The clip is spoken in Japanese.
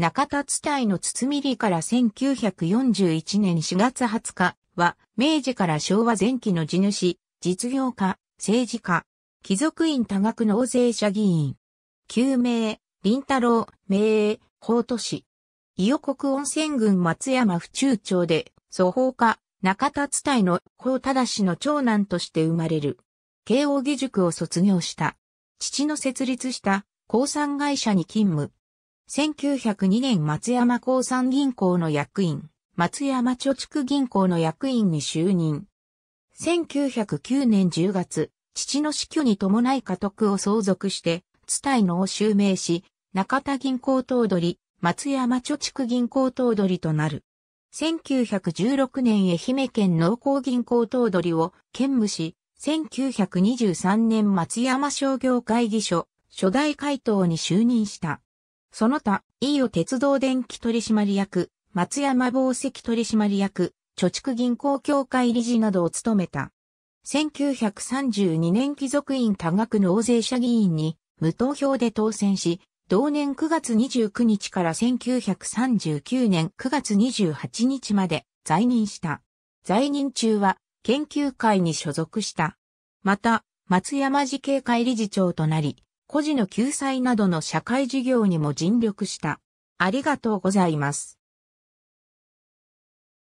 中田伝帯の包りから1941年4月20日は、明治から昭和前期の地主、実業家、政治家、貴族院多額納税者議員、旧名、林太郎、名営、法都市、伊予国温泉郡松山府中町で、祖法家、中田伝の法忠の長男として生まれる。慶応義塾を卒業した。父の設立した鉱産会社に勤務。1902年松山鉱山銀行の役員、松山貯蓄銀行の役員に就任。1909年10月、父の死去に伴い家督を相続して、津井のを襲名し、中田銀行頭取、松山貯蓄銀行頭取となる。1916年愛媛県農工銀行頭取を兼務し、1923年松山商業会議所初代会頭に就任した。その他、伊予鉄道電気取締役、松山紡績取締役、貯蓄銀行協会理事などを務めた。1932年貴族院多額納税者議員に無投票で当選し、同年9月29日から1939年9月28日まで在任した。在任中は研究会に所属した。また、松山市警会理事長となり、孤児の救済などの社会事業にも尽力した。ありがとうございます。